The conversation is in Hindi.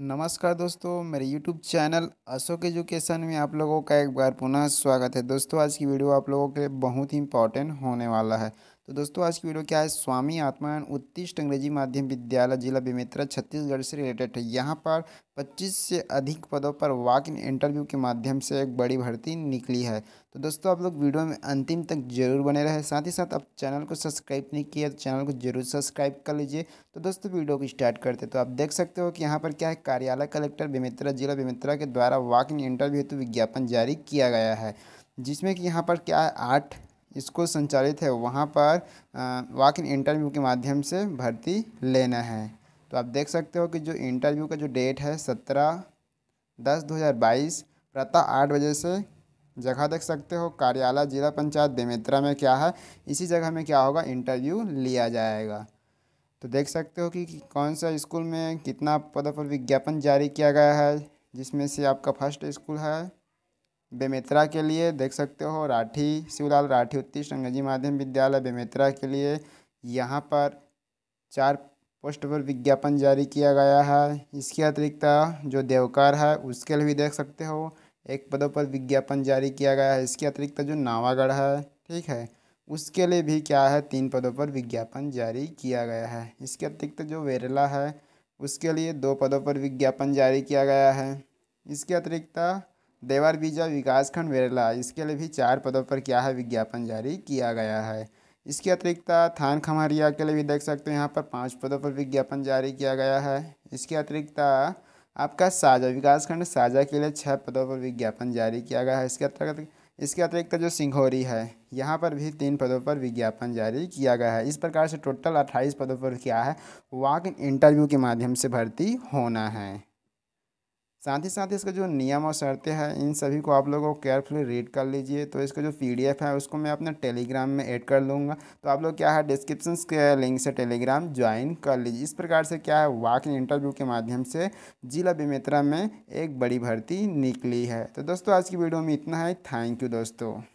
नमस्कार दोस्तों मेरे यूट्यूब चैनल अशोक एजुकेशन में आप लोगों का एक बार पुनः स्वागत है दोस्तों आज की वीडियो आप लोगों के लिए बहुत ही इंपॉर्टेंट होने वाला है तो दोस्तों आज की वीडियो क्या है स्वामी आत्मायन उत्तिष्ट अंग्रेजी माध्यम विद्यालय जिला बेमेतरा छत्तीसगढ़ से रिलेटेड है यहाँ पर 25 से अधिक पदों पर वाक इन इंटरव्यू के माध्यम से एक बड़ी भर्ती निकली है तो दोस्तों आप लोग वीडियो में अंतिम तक जरूर बने रहे साथ ही साथ आप चैनल को सब्सक्राइब नहीं किया तो चैनल को जरूर सब्सक्राइब कर लीजिए तो दोस्तों वीडियो को स्टार्ट करते तो आप देख सकते हो कि यहाँ पर क्या है कार्यालय कलेक्टर बेमेतरा जिला बेमेतरा के द्वारा वाक इन इंटरव्यू हेतु विज्ञापन जारी किया गया है जिसमें कि यहाँ पर क्या है आठ इसको संचालित है वहाँ पर वाक इन इंटरव्यू के माध्यम से भर्ती लेना है तो आप देख सकते हो कि जो इंटरव्यू का जो डेट है सत्रह दस दो हज़ार बाईस प्रातः आठ बजे से जगह देख सकते हो कार्यालय जिला पंचायत बेमेतरा में क्या है इसी जगह में क्या होगा इंटरव्यू लिया जाएगा तो देख सकते हो कि कौन सा स्कूल में कितना पदों पर विज्ञापन जारी किया गया है जिसमें से आपका फर्स्ट स्कूल है बेमेतरा के लिए देख सकते हो राठी शिवलाल राठी उत्तीस अंग्रेजी माध्यम विद्यालय बेमेतरा के लिए यहाँ पर चार पोस्ट पर विज्ञापन जारी किया गया है इसके अतिरिक्त जो देवकार है उसके लिए भी देख सकते हो एक पदों पर विज्ञापन जारी किया गया है इसके अतिरिक्त जो नावागढ़ है ठीक है उसके लिए भी क्या है तीन पदों पर विज्ञापन जारी किया गया है इसके अतिरिक्त जो वेरला है उसके लिए दो पदों पर विज्ञापन जारी किया गया है इसके अतिरिक्त देवर बीजा विकासखंड वेरला इसके लिए भी चार पदों पर क्या है विज्ञापन जारी किया गया है इसके अतिरिक्त थान खमारिया के लिए भी देख सकते हैं यहाँ पर पाँच पदों पर विज्ञापन जारी किया गया है इसके अतिरिक्त आपका साजा विकासखंड साजा के लिए छः पदों पर विज्ञापन जारी किया गया है इसके अतिरिक्त इसके अतिरिक्त जो सिंघोरी है यहाँ पर भी तीन पदों पर विज्ञापन जारी किया गया है इस प्रकार से टोटल अट्ठाईस पदों पर क्या है वाक इंटरव्यू के माध्यम से भर्ती होना है साथ ही साथ इसका जो नियम और शर्तें हैं इन सभी को आप लोगों को केयरफुली रीड कर लीजिए तो इसका जो पीडीएफ है उसको मैं अपने टेलीग्राम में ऐड कर लूँगा तो आप लोग क्या है डिस्क्रिप्शन के लिंक से टेलीग्राम ज्वाइन कर लीजिए इस प्रकार से क्या है वाक इंटरव्यू के माध्यम से जिला बेमेतरा में एक बड़ी भर्ती निकली है तो दोस्तों आज की वीडियो में इतना है थैंक यू दोस्तों